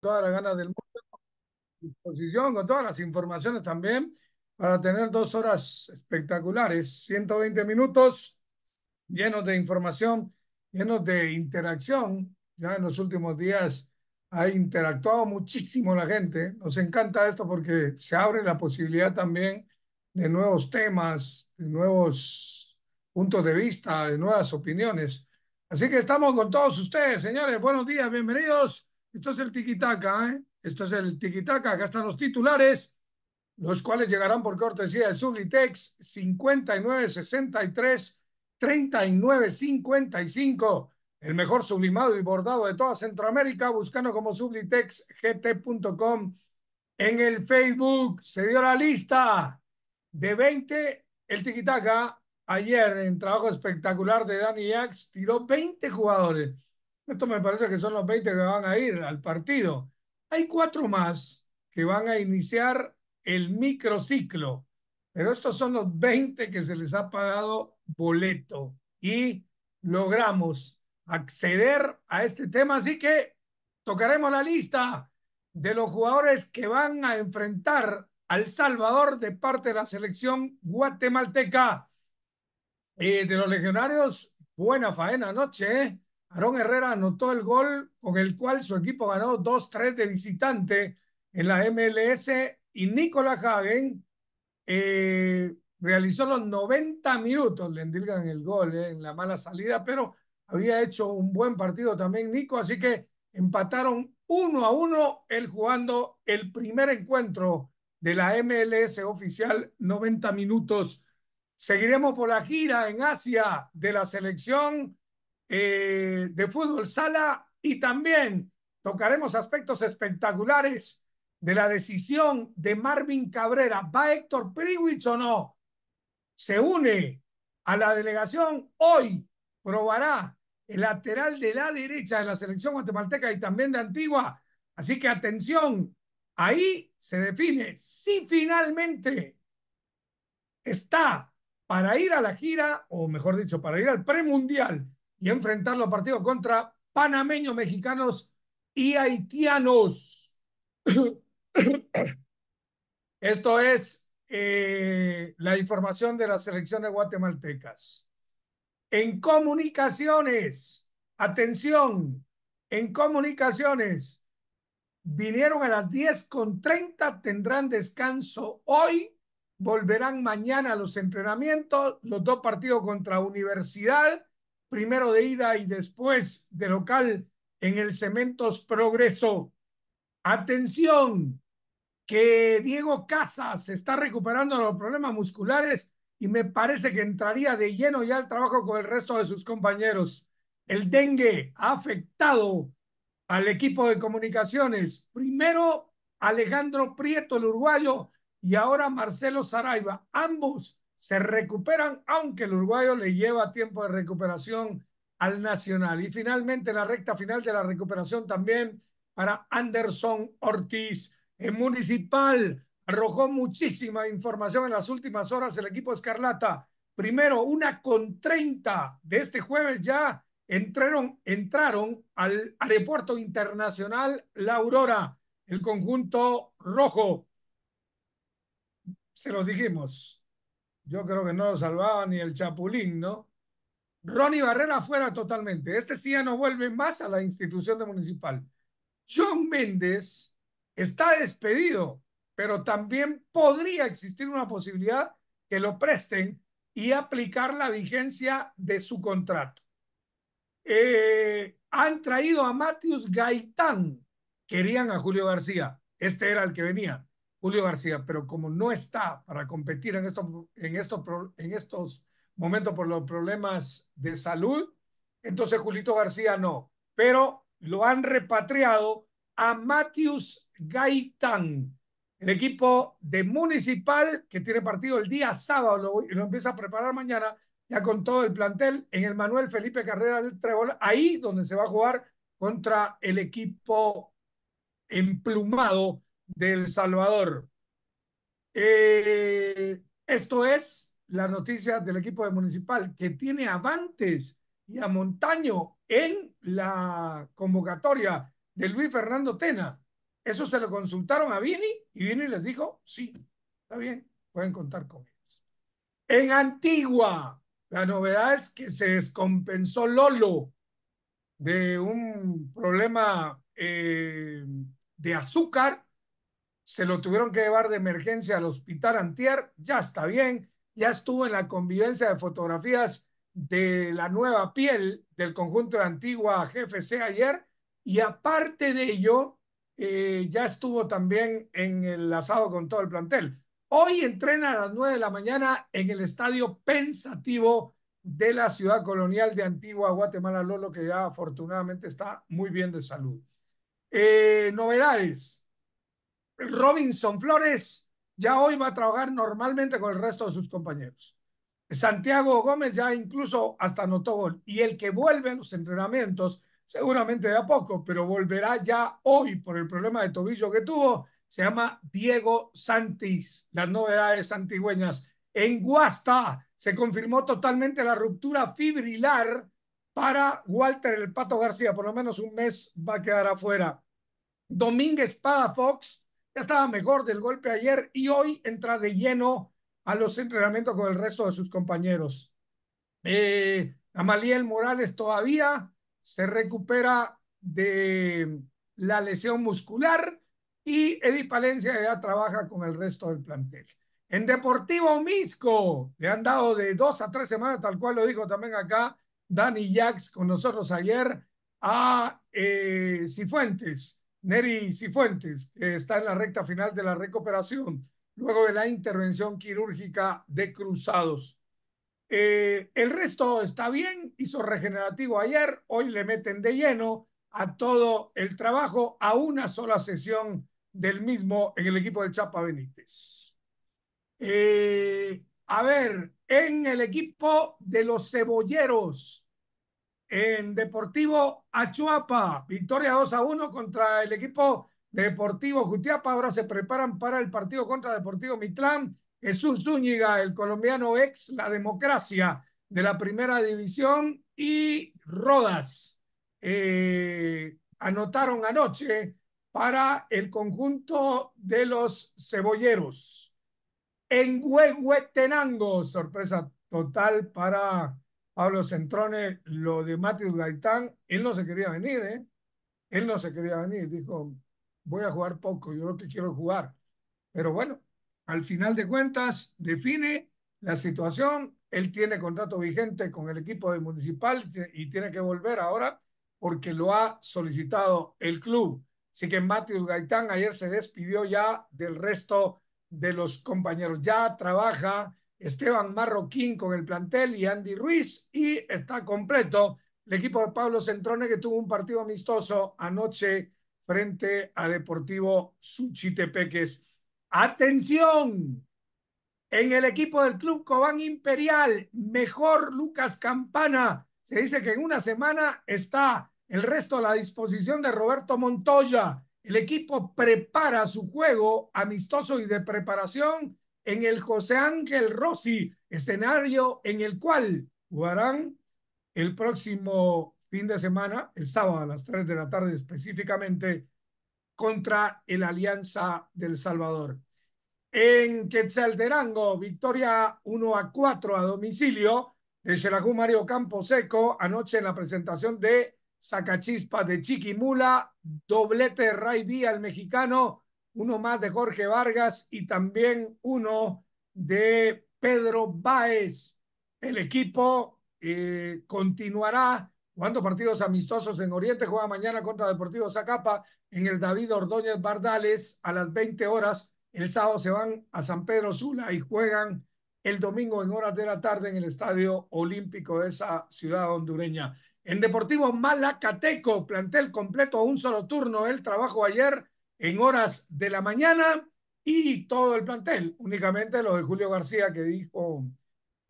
todas las ganas del mundo, disposición, con todas las informaciones también, para tener dos horas espectaculares, 120 minutos llenos de información, llenos de interacción. Ya en los últimos días ha interactuado muchísimo la gente. Nos encanta esto porque se abre la posibilidad también de nuevos temas, de nuevos puntos de vista, de nuevas opiniones. Así que estamos con todos ustedes, señores. Buenos días, bienvenidos. Esto es el tiquitaca, ¿eh? Esto es el tiquitaca. Acá están los titulares, los cuales llegarán por cortesía de Sublitex 5963 3955. El mejor sublimado y bordado de toda Centroamérica, buscando como sublitexgt.com. En el Facebook se dio la lista de 20. El tiquitaca ayer en trabajo espectacular de Dani Yax tiró 20 jugadores esto me parece que son los 20 que van a ir al partido. Hay cuatro más que van a iniciar el microciclo, pero estos son los 20 que se les ha pagado boleto y logramos acceder a este tema, así que tocaremos la lista de los jugadores que van a enfrentar al Salvador de parte de la selección guatemalteca. Eh, de los legionarios, buena faena anoche, ¿eh? Aarón Herrera anotó el gol con el cual su equipo ganó 2-3 de visitante en la MLS y Nicolás Hagen eh, realizó los 90 minutos, le endilgan el gol eh, en la mala salida, pero había hecho un buen partido también Nico, así que empataron uno a uno él jugando el primer encuentro de la MLS oficial, 90 minutos. Seguiremos por la gira en Asia de la selección eh, de fútbol sala y también tocaremos aspectos espectaculares de la decisión de Marvin Cabrera. ¿Va Héctor Priwitz o no? Se une a la delegación hoy, probará el lateral de la derecha de la selección guatemalteca y también de Antigua. Así que atención, ahí se define si finalmente está para ir a la gira, o mejor dicho, para ir al premundial y enfrentar los partidos contra panameños, mexicanos y haitianos. Esto es eh, la información de la selección de guatemaltecas. En comunicaciones, atención, en comunicaciones, vinieron a las 10.30, con tendrán descanso hoy, volverán mañana a los entrenamientos, los dos partidos contra Universidad primero de ida y después de local en el Cementos Progreso. Atención, que Diego Casas está recuperando los problemas musculares y me parece que entraría de lleno ya al trabajo con el resto de sus compañeros. El dengue ha afectado al equipo de comunicaciones. Primero Alejandro Prieto, el uruguayo, y ahora Marcelo Saraiva. Ambos se recuperan, aunque el uruguayo le lleva tiempo de recuperación al Nacional. Y finalmente la recta final de la recuperación también para Anderson Ortiz. En Municipal arrojó muchísima información en las últimas horas el equipo Escarlata. Primero, una con 30 de este jueves ya entraron, entraron al aeropuerto internacional La Aurora, el conjunto rojo. Se lo dijimos, yo creo que no lo salvaba ni el Chapulín, ¿no? Ronnie Barrera fuera totalmente. Este sí ya no vuelve más a la institución de municipal. John Méndez está despedido, pero también podría existir una posibilidad que lo presten y aplicar la vigencia de su contrato. Eh, han traído a Matius Gaitán, querían a Julio García, este era el que venía. Julio García, pero como no está para competir en estos, en en estos momentos por los problemas de salud, entonces Julito García no, pero lo han repatriado a Matius Gaitán, el equipo de Municipal que tiene partido el día sábado y lo empieza a preparar mañana ya con todo el plantel en el Manuel Felipe Carrera del Trebol, ahí donde se va a jugar contra el equipo emplumado de El Salvador. Eh, esto es la noticia del equipo de Municipal que tiene Avantes y a Montaño en la convocatoria de Luis Fernando Tena. Eso se lo consultaron a Vini y Vini les dijo, sí, está bien, pueden contar con ellos. En Antigua, la novedad es que se descompensó Lolo de un problema eh, de azúcar se lo tuvieron que llevar de emergencia al hospital Antier, ya está bien, ya estuvo en la convivencia de fotografías de la nueva piel del conjunto de Antigua GFC ayer y aparte de ello, eh, ya estuvo también en el asado con todo el plantel. Hoy entrena a las 9 de la mañana en el estadio pensativo de la ciudad colonial de Antigua Guatemala, Lolo, que ya afortunadamente está muy bien de salud. Eh, novedades, Robinson Flores ya hoy va a trabajar normalmente con el resto de sus compañeros. Santiago Gómez ya incluso hasta anotó gol. Y el que vuelve a los entrenamientos, seguramente de a poco, pero volverá ya hoy por el problema de tobillo que tuvo, se llama Diego Santis. Las novedades antigüeñas. En Guasta se confirmó totalmente la ruptura fibrilar para Walter el Pato García. Por lo menos un mes va a quedar afuera. Domínguez Pada Fox ya estaba mejor del golpe ayer y hoy entra de lleno a los entrenamientos con el resto de sus compañeros. Eh, Amaliel Morales todavía se recupera de la lesión muscular y Edith Palencia ya trabaja con el resto del plantel. En Deportivo Misco le han dado de dos a tres semanas, tal cual lo dijo también acá Dani Jacks con nosotros ayer, a eh, Cifuentes. Neri Cifuentes, está en la recta final de la recuperación luego de la intervención quirúrgica de cruzados. Eh, el resto está bien, hizo regenerativo ayer, hoy le meten de lleno a todo el trabajo, a una sola sesión del mismo en el equipo del Chapa Benítez. Eh, a ver, en el equipo de los cebolleros, en Deportivo Achuapa. Victoria 2 a 1 contra el equipo Deportivo Jutiapa. Ahora se preparan para el partido contra Deportivo Mitlán. Jesús Zúñiga, el colombiano ex La Democracia de la Primera División y Rodas eh, anotaron anoche para el conjunto de los cebolleros. En Huehuetenango, sorpresa total para Pablo Centrone, lo de Matthew Gaitán, él no se quería venir, ¿eh? Él no se quería venir, dijo, voy a jugar poco, yo lo que quiero jugar. Pero bueno, al final de cuentas, define la situación, él tiene contrato vigente con el equipo de Municipal y tiene que volver ahora porque lo ha solicitado el club. Así que Matthew Gaitán ayer se despidió ya del resto de los compañeros. Ya trabaja Esteban Marroquín con el plantel y Andy Ruiz y está completo el equipo de Pablo Centrone que tuvo un partido amistoso anoche frente a Deportivo Suchitepeques. Atención, en el equipo del Club Cobán Imperial, mejor Lucas Campana. Se dice que en una semana está el resto a la disposición de Roberto Montoya. El equipo prepara su juego amistoso y de preparación en el José Ángel Rossi, escenario en el cual jugarán el próximo fin de semana, el sábado a las 3 de la tarde específicamente, contra el Alianza del Salvador. En Quetzalterango, victoria 1 a 4 a domicilio de Xerajú Mario Camposeco, anoche en la presentación de Sacachispa de Chiquimula, doblete Ray el mexicano, uno más de Jorge Vargas y también uno de Pedro Báez. El equipo eh, continuará jugando partidos amistosos en Oriente, juega mañana contra Deportivo Zacapa en el David Ordóñez Bardales a las 20 horas. El sábado se van a San Pedro Sula y juegan el domingo en horas de la tarde en el Estadio Olímpico de esa ciudad hondureña. En Deportivo Malacateco, plantel completo un solo turno, el trabajo ayer en horas de la mañana y todo el plantel, únicamente lo de Julio García que dijo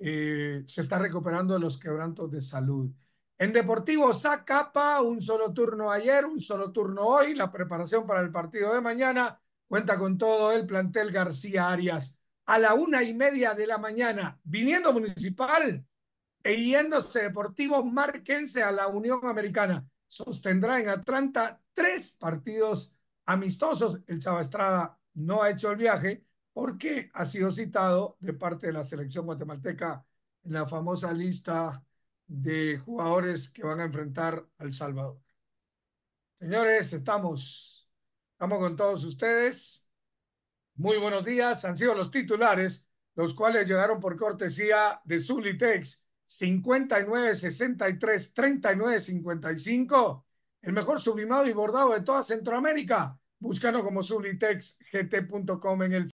eh, se está recuperando de los quebrantos de salud. En Deportivo sacapa un solo turno ayer, un solo turno hoy, la preparación para el partido de mañana cuenta con todo el plantel García Arias. A la una y media de la mañana, viniendo municipal e yéndose Deportivo Marquense a la Unión Americana, sostendrá en Atlanta tres partidos amistosos. El Chava no ha hecho el viaje porque ha sido citado de parte de la selección guatemalteca en la famosa lista de jugadores que van a enfrentar al Salvador. Señores, estamos, estamos con todos ustedes. Muy buenos días. Han sido los titulares, los cuales llegaron por cortesía de Zulitex 59 63 39 55 el mejor sublimado y bordado de toda Centroamérica. Búscanos como sublitexgt.com en el